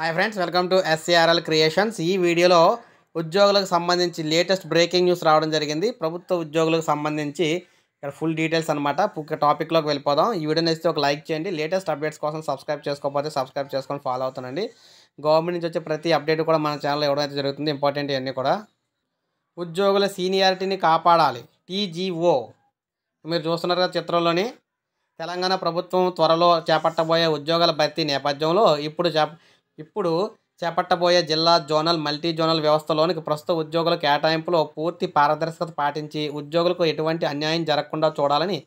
hi friends welcome to SARL creations ఈ వీడియోలో ఉద్యోగులకు సంబంధించి లేటెస్ట్ బ్రేకింగ్ న్యూస్ రావడం జరిగింది ప్రభుత్వ ఉద్యోగులకు సంబంధించి ఇక్కడ ఫుల్ డీటెయిల్స్ అనమాట టాపిక్లోకి వెళ్ళిపోదాం ఈ వీడియో నేస్తే ఒక లైక్ చేయండి లేటెస్ట్ అప్డేట్స్ కోసం సబ్స్క్రైబ్ చేసుకోకపోతే సబ్స్క్రైబ్ చేసుకొని ఫాలో అవుతానండి గవర్నమెంట్ నుంచి వచ్చే ప్రతి అప్డేట్ కూడా మన ఛానల్ ఇవ్వడం అయితే జరుగుతుంది ఇంపార్టెంట్ ఇవన్నీ కూడా ఉద్యోగుల సీనియారిటీని కాపాడాలి టీజీఓ మీరు చూస్తున్నారు చిత్రంలోని తెలంగాణ ప్రభుత్వం త్వరలో చేపట్టబోయే ఉద్యోగాల భర్తీ నేపథ్యంలో ఇప్పుడు చేప ఇప్పుడు చేపట్టబోయే జిల్లా జోనల్ మల్టీ జోనల్ వ్యవస్థలోనికి ప్రస్తుత ఉద్యోగుల కేటాయింపులో పూర్తి పారదర్శకత పాటించి ఉద్యోగులకు ఎటువంటి అన్యాయం జరగకుండా చూడాలని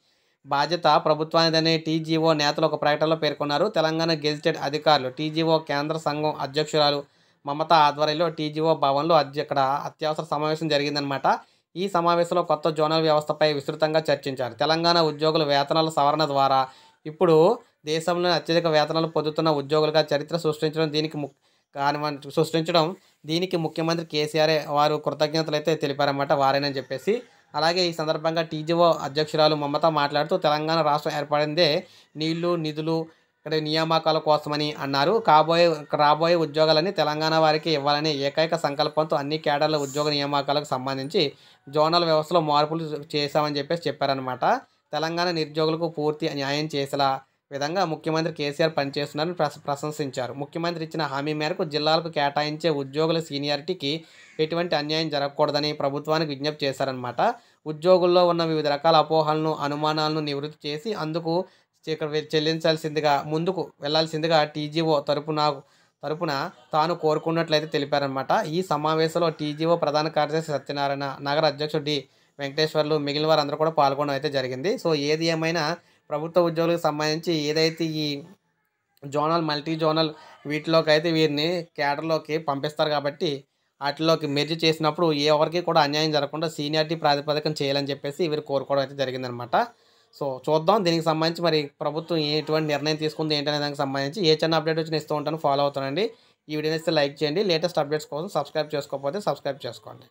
బాధ్యత ప్రభుత్వానిదనే టీజీఓ నేతలు ఒక ప్రకటనలో పేర్కొన్నారు తెలంగాణ గెజిటెడ్ అధికారులు టీజీఓ కేంద్ర సంఘం అధ్యక్షురాలు మమతా ఆధ్వర్యంలో టీజీఓ భవన్లో అక్కడ అత్యవసర సమావేశం జరిగిందనమాట ఈ సమావేశంలో కొత్త జోనల్ వ్యవస్థపై విస్తృతంగా చర్చించారు తెలంగాణ ఉద్యోగుల వేతనాల సవరణ ద్వారా ఇప్పుడు దేశంలో అత్యధిక వేతనాలు పొందుతున్న ఉద్యోగులుగా చరిత్ర సృష్టించడం దీనికి ము సృష్టించడం దీనికి ముఖ్యమంత్రి కేసీఆర్ వారు కృతజ్ఞతలు అయితే తెలిపారన్నమాట వారేనని చెప్పేసి అలాగే ఈ సందర్భంగా టీజీఓ అధ్యక్షురాలు మమత మాట్లాడుతూ తెలంగాణ రాష్ట్రం ఏర్పడిందే నీళ్లు నిధులు ఇక్కడ నియామకాల కోసమని అన్నారు కాబోయే రాబోయే ఉద్యోగాలని తెలంగాణ వారికి ఇవ్వాలని ఏకైక సంకల్పంతో అన్ని కేడర్ల ఉద్యోగ నియామకాలకు సంబంధించి జోనల్ వ్యవస్థలో మార్పులు చేశామని చెప్పేసి చెప్పారనమాట తెలంగాణ నిరుద్యోగులకు పూర్తి న్యాయం చేసేలా విధంగా ముఖ్యమంత్రి కేసీఆర్ పనిచేస్తున్నారని ప్రశంసించారు ముఖ్యమంత్రి ఇచ్చిన హామీ మేరకు జిల్లాలకు కేటాయించే ఉద్యోగుల సీనియారిటీకి ఎటువంటి అన్యాయం జరగకూడదని ప్రభుత్వానికి విజ్ఞప్తి చేశారనమాట ఉద్యోగుల్లో ఉన్న వివిధ రకాల అపోహలను అనుమానాలను నివృత్తి చేసి అందుకు చెల్లించాల్సిందిగా ముందుకు వెళ్లాల్సిందిగా టీజీఓ తరపున తరపున తాను కోరుకున్నట్లయితే తెలిపారనమాట ఈ సమావేశంలో టీజీఓ ప్రధాన కార్యదర్శి సత్యనారాయణ నగర అధ్యక్షుడు డి వెంకటేశ్వర్లు మిగిలిన వారు కూడా పాల్గొనడం అయితే జరిగింది సో ఏది ఏమైనా ప్రభుత్వ ఉద్యోగులకు సంబంధించి ఏదైతే ఈ జోనల్ మల్టీ జోనల్ వీటిలోకి అయితే వీరిని క్యాడర్లోకి పంపిస్తారు కాబట్టి వాటిలోకి మెర్జ్ చేసినప్పుడు ఏ ఎవరికి కూడా అన్యాయం జరగకుండా సీనియారిటీ ప్రాతిపదికం చేయాలని చెప్పేసి వీరు కోరుకోవడం అయితే జరిగిందనమాట సో చూద్దాం దీనికి సంబంధించి మరి ప్రభుత్వం ఎటువంటి నిర్ణయం తీసుకుంది ఏంటనే దానికి సంబంధించి ఏ చిన్న అప్డేట్ వచ్చిన ఇస్తూ ఉంటాను ఫాలో అవుతానండి ఈ వీడియోని ఇస్తే లైక్ చేయండి లేటెస్ట్ అప్డేట్స్ కోసం సబ్స్క్రైబ్ చేసుకోకపోతే సబ్స్క్రైబ్ చేసుకోండి